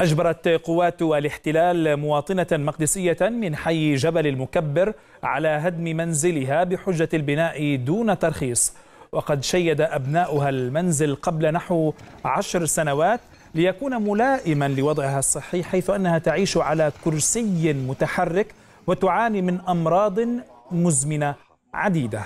أجبرت قوات الاحتلال مواطنة مقدسية من حي جبل المكبر على هدم منزلها بحجة البناء دون ترخيص وقد شيد أبناؤها المنزل قبل نحو عشر سنوات ليكون ملائما لوضعها الصحي حيث أنها تعيش على كرسي متحرك وتعاني من أمراض مزمنة عديدة